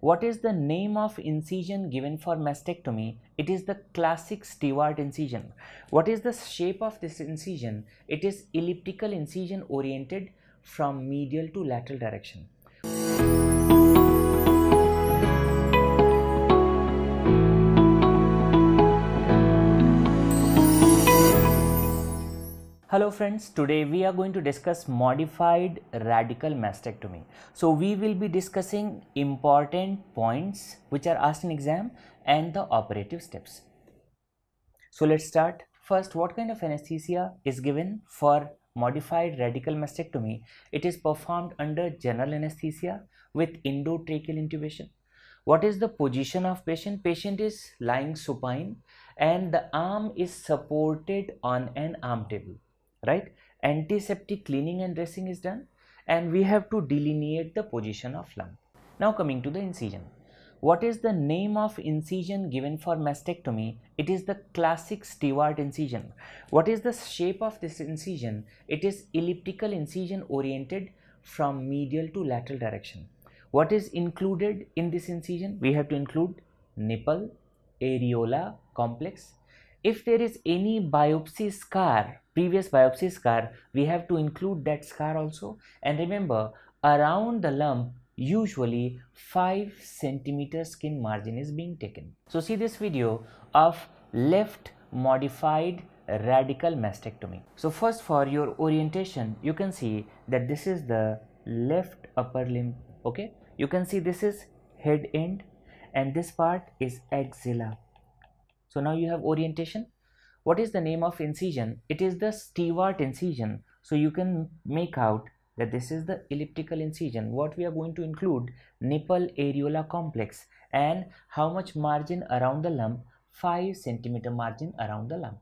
What is the name of incision given for mastectomy? It is the classic Stewart incision. What is the shape of this incision? It is elliptical incision oriented from medial to lateral direction. Hello friends, today we are going to discuss modified radical mastectomy. So we will be discussing important points which are asked in exam and the operative steps. So let's start. First, what kind of anesthesia is given for modified radical mastectomy? It is performed under general anesthesia with endotracheal intubation. What is the position of patient? Patient is lying supine and the arm is supported on an arm table right antiseptic cleaning and dressing is done and we have to delineate the position of lump now coming to the incision what is the name of incision given for mastectomy? It is the classic Stewart incision. What is the shape of this incision? It is elliptical incision oriented from medial to lateral direction. What is included in this incision? We have to include nipple, areola complex, if there is any biopsy scar previous biopsy scar we have to include that scar also and remember around the lump usually 5 centimeter skin margin is being taken so see this video of left modified radical mastectomy so first for your orientation you can see that this is the left upper limb okay you can see this is head end and this part is axilla so now you have orientation. What is the name of incision? It is the Stewart incision. So you can make out that this is the elliptical incision. What we are going to include nipple areola complex and how much margin around the lump? 5 centimeter margin around the lump.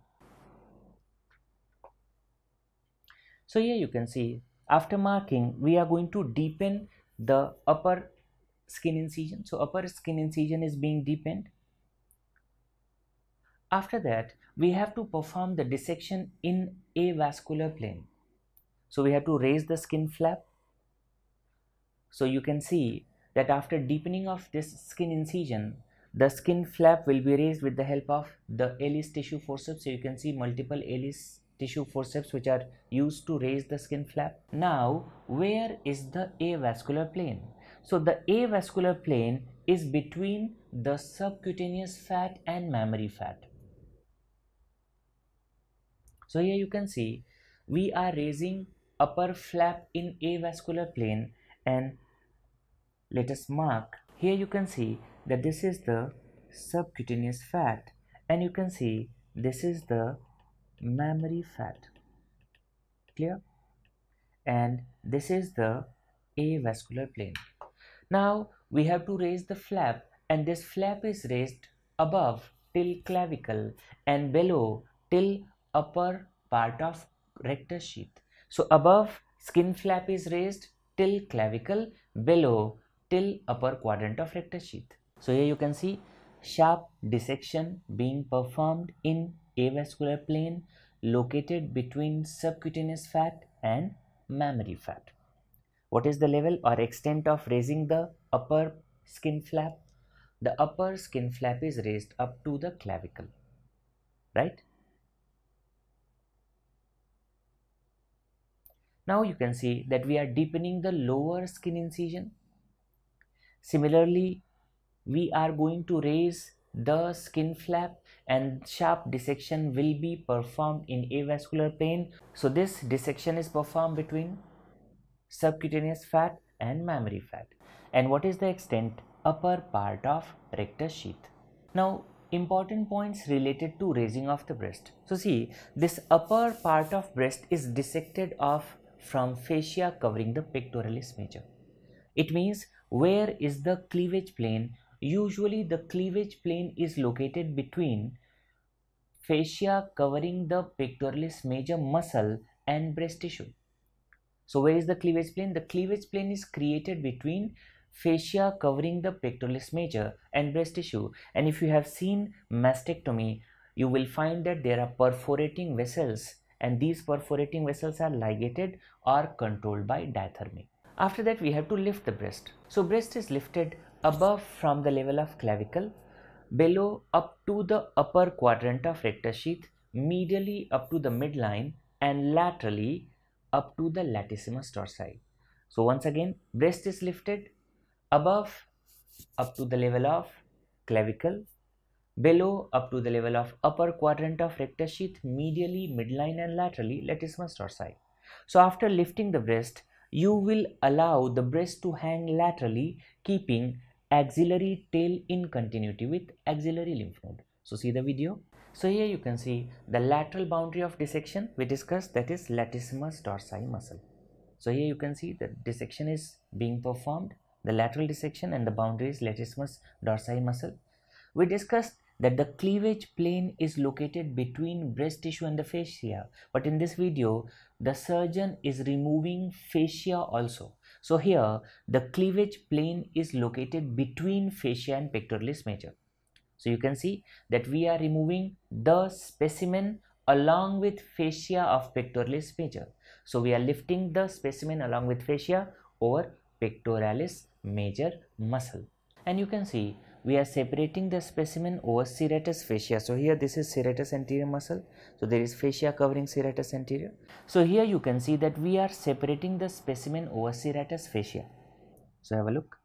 So here you can see after marking we are going to deepen the upper skin incision. So upper skin incision is being deepened after that, we have to perform the dissection in a vascular plane. So we have to raise the skin flap. So you can see that after deepening of this skin incision, the skin flap will be raised with the help of the Ellis tissue forceps. So you can see multiple Ellis tissue forceps which are used to raise the skin flap. Now, where is the avascular plane? So the avascular plane is between the subcutaneous fat and mammary fat. So here you can see we are raising upper flap in avascular plane and let us mark here you can see that this is the subcutaneous fat and you can see this is the mammary fat clear and this is the avascular plane now we have to raise the flap and this flap is raised above till clavicle and below till upper part of rectus sheath. So above skin flap is raised till clavicle, below till upper quadrant of rectus sheath. So here you can see sharp dissection being performed in avascular plane located between subcutaneous fat and mammary fat. What is the level or extent of raising the upper skin flap? The upper skin flap is raised up to the clavicle, right? Now you can see that we are deepening the lower skin incision. Similarly, we are going to raise the skin flap and sharp dissection will be performed in avascular plane. So this dissection is performed between subcutaneous fat and mammary fat. And what is the extent? Upper part of rectus sheath. Now important points related to raising of the breast. So see this upper part of breast is dissected of from fascia covering the pectoralis major. It means where is the cleavage plane? Usually the cleavage plane is located between fascia covering the pectoralis major muscle and breast tissue. So where is the cleavage plane? The cleavage plane is created between fascia covering the pectoralis major and breast tissue and if you have seen mastectomy you will find that there are perforating vessels and these perforating vessels are ligated or controlled by diathermy. After that we have to lift the breast. So breast is lifted above from the level of clavicle, below up to the upper quadrant of rectus sheath, medially up to the midline and laterally up to the latissimus dorsi. So once again breast is lifted above up to the level of clavicle, Below up to the level of upper quadrant of rectus sheath, medially, midline and laterally, latissimus dorsi. So after lifting the breast, you will allow the breast to hang laterally, keeping axillary tail in continuity with axillary lymph node. So see the video. So here you can see the lateral boundary of dissection we discussed that is latissimus dorsi muscle. So here you can see the dissection is being performed, the lateral dissection and the boundary is latissimus dorsi muscle. We discussed that the cleavage plane is located between breast tissue and the fascia but in this video the surgeon is removing fascia also so here the cleavage plane is located between fascia and pectoralis major so you can see that we are removing the specimen along with fascia of pectoralis major so we are lifting the specimen along with fascia over pectoralis major muscle and you can see we are separating the specimen over serratus fascia. So, here this is serratus anterior muscle. So, there is fascia covering serratus anterior. So, here you can see that we are separating the specimen over serratus fascia. So, have a look.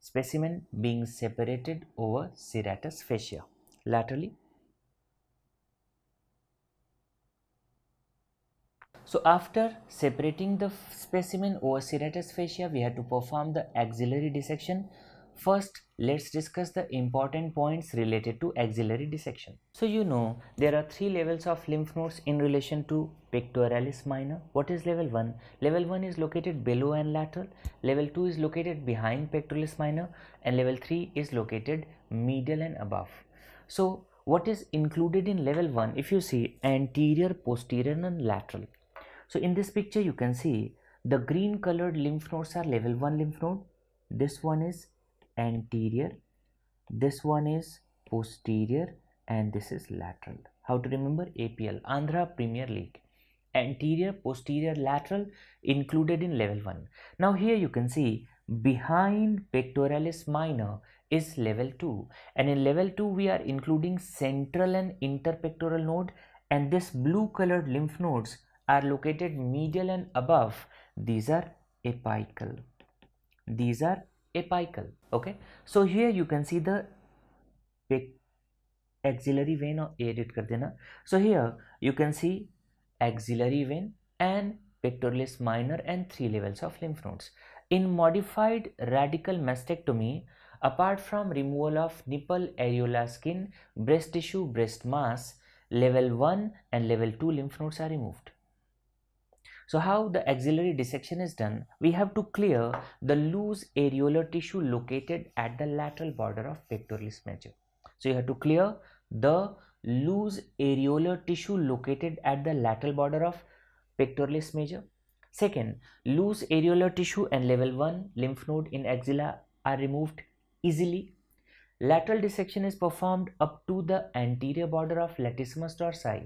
Specimen being separated over serratus fascia laterally. So after separating the specimen over serratus fascia, we had to perform the axillary dissection First, let's discuss the important points related to axillary dissection. So you know there are three levels of lymph nodes in relation to pectoralis minor. What is level 1? Level 1 is located below and lateral, level 2 is located behind pectoralis minor and level 3 is located medial and above. So what is included in level 1 if you see anterior, posterior and lateral. So in this picture you can see the green colored lymph nodes are level 1 lymph node, this one is anterior this one is posterior and this is lateral how to remember apl andhra premier league anterior posterior lateral included in level 1 now here you can see behind pectoralis minor is level 2 and in level 2 we are including central and interpectoral node and this blue colored lymph nodes are located medial and above these are apical these are apical okay so here you can see the axillary vein or edit kar dena so here you can see axillary vein and pectoralis minor and three levels of lymph nodes in modified radical mastectomy apart from removal of nipple areola skin breast tissue breast mass level 1 and level 2 lymph nodes are removed so how the axillary dissection is done? We have to clear the loose areolar tissue located at the lateral border of pectoralis major. So you have to clear the loose areolar tissue located at the lateral border of pectoralis major. Second, loose areolar tissue and level 1 lymph node in axilla are removed easily. Lateral dissection is performed up to the anterior border of latissimus dorsi.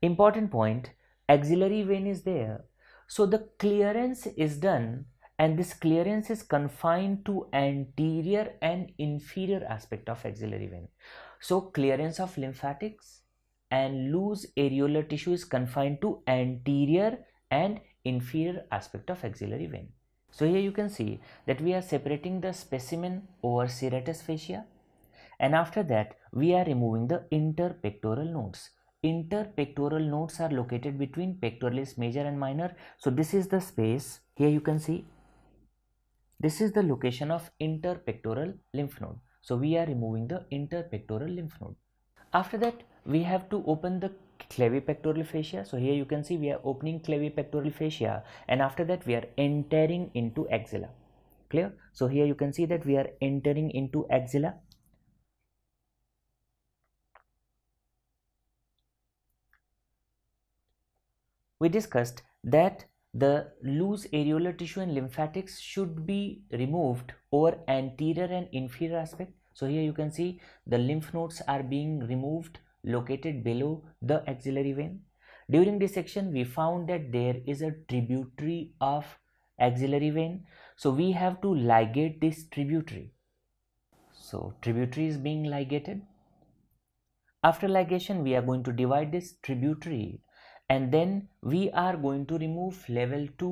Important point, axillary vein is there. So the clearance is done and this clearance is confined to anterior and inferior aspect of axillary vein. So clearance of lymphatics and loose areolar tissue is confined to anterior and inferior aspect of axillary vein. So here you can see that we are separating the specimen over serratus fascia and after that we are removing the interpectoral nodes interpectoral nodes are located between pectoralis major and minor so this is the space here you can see this is the location of interpectoral lymph node so we are removing the interpectoral lymph node after that we have to open the clavipectoral fascia so here you can see we are opening clavipectoral fascia and after that we are entering into axilla clear so here you can see that we are entering into axilla we discussed that the loose areolar tissue and lymphatics should be removed over anterior and inferior aspect. So here you can see the lymph nodes are being removed located below the axillary vein. During dissection, we found that there is a tributary of axillary vein. So we have to ligate this tributary. So tributary is being ligated. After ligation, we are going to divide this tributary and then we are going to remove level 2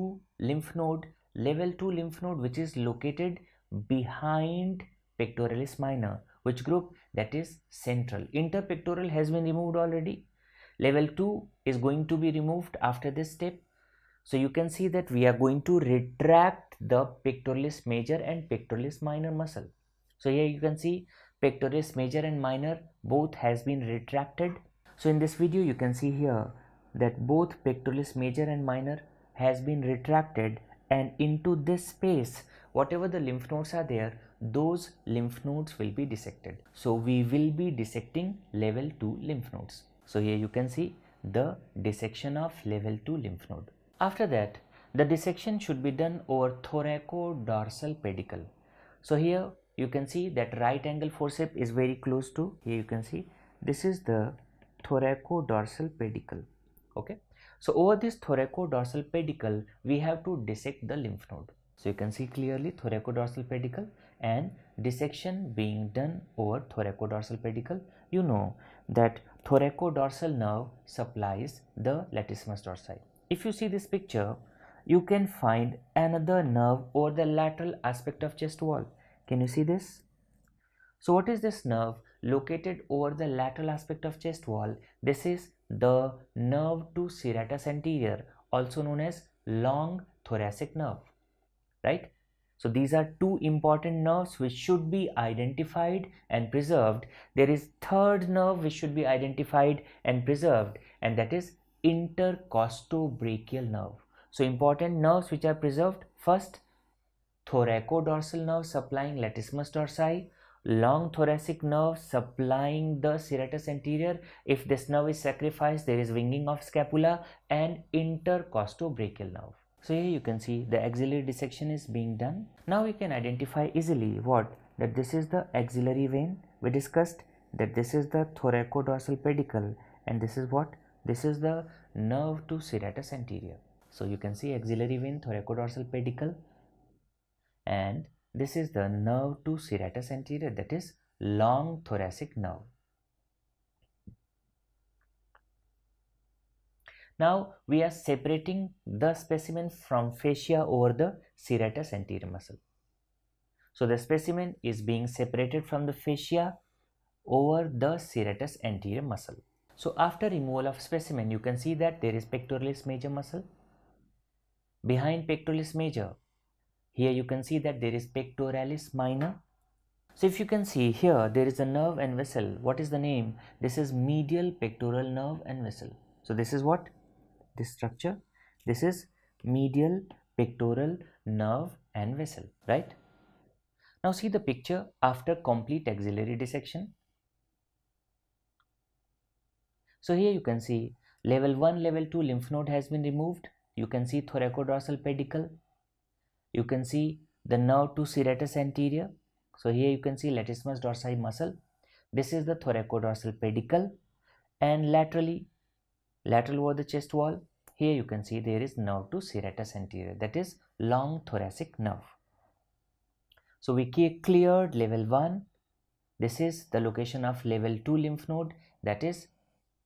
lymph node level 2 lymph node which is located behind pectoralis minor which group that is central interpectoral has been removed already level 2 is going to be removed after this step so you can see that we are going to retract the pectoralis major and pectoralis minor muscle so here you can see pectoralis major and minor both has been retracted so in this video you can see here that both pectoralis major and minor has been retracted and into this space whatever the lymph nodes are there those lymph nodes will be dissected so we will be dissecting level 2 lymph nodes so here you can see the dissection of level 2 lymph node after that the dissection should be done over thoracodorsal pedicle so here you can see that right angle forceps is very close to here you can see this is the thoracodorsal pedicle okay so over this thoracodorsal pedicle we have to dissect the lymph node so you can see clearly thoracodorsal pedicle and dissection being done over thoracodorsal pedicle you know that thoracodorsal nerve supplies the latissimus dorsi if you see this picture you can find another nerve over the lateral aspect of chest wall can you see this so what is this nerve located over the lateral aspect of chest wall this is the nerve to serratus anterior also known as long thoracic nerve right so these are two important nerves which should be identified and preserved there is third nerve which should be identified and preserved and that is intercostobrachial nerve so important nerves which are preserved first thoracodorsal nerve supplying latissimus dorsi long thoracic nerve supplying the serratus anterior if this nerve is sacrificed there is winging of scapula and intercostobrachial nerve so here you can see the axillary dissection is being done now we can identify easily what that this is the axillary vein we discussed that this is the thoracodorsal pedicle and this is what this is the nerve to serratus anterior so you can see axillary vein thoracodorsal pedicle and this is the nerve to serratus anterior that is long thoracic nerve. Now we are separating the specimen from fascia over the serratus anterior muscle. So the specimen is being separated from the fascia over the serratus anterior muscle. So after removal of specimen you can see that there is pectoralis major muscle. Behind pectoralis major here you can see that there is pectoralis minor. So if you can see here, there is a nerve and vessel. What is the name? This is medial pectoral nerve and vessel. So this is what? This structure. This is medial pectoral nerve and vessel, right? Now see the picture after complete axillary dissection. So here you can see level 1, level 2 lymph node has been removed. You can see thoracodorsal pedicle, you can see the nerve to serratus anterior so here you can see latissimus dorsi muscle this is the thoracodorsal pedicle and laterally lateral over the chest wall here you can see there is nerve to serratus anterior that is long thoracic nerve so we cleared level 1 this is the location of level 2 lymph node that is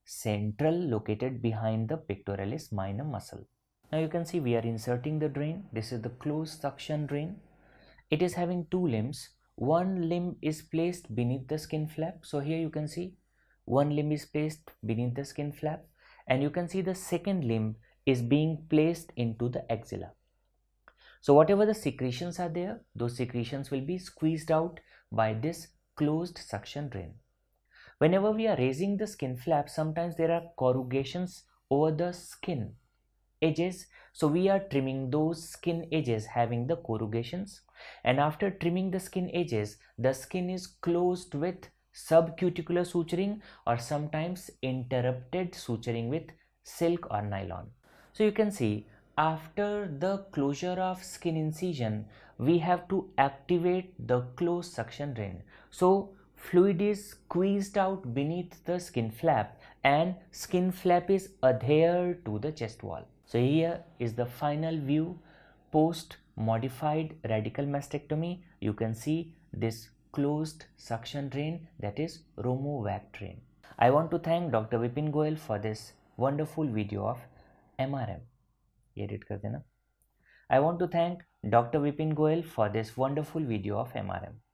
central located behind the pectoralis minor muscle now you can see we are inserting the drain this is the closed suction drain it is having two limbs one limb is placed beneath the skin flap so here you can see one limb is placed beneath the skin flap and you can see the second limb is being placed into the axilla so whatever the secretions are there those secretions will be squeezed out by this closed suction drain whenever we are raising the skin flap sometimes there are corrugations over the skin edges so we are trimming those skin edges having the corrugations and after trimming the skin edges the skin is closed with subcuticular suturing or sometimes interrupted suturing with silk or nylon so you can see after the closure of skin incision we have to activate the closed suction ring so fluid is squeezed out beneath the skin flap and skin flap is adhered to the chest wall so here is the final view post modified radical mastectomy. You can see this closed suction drain that is RomoVac drain. I want to thank Dr. Vipin Goel for this wonderful video of MRM. Edit I want to thank Dr. Vipin Goel for this wonderful video of MRM.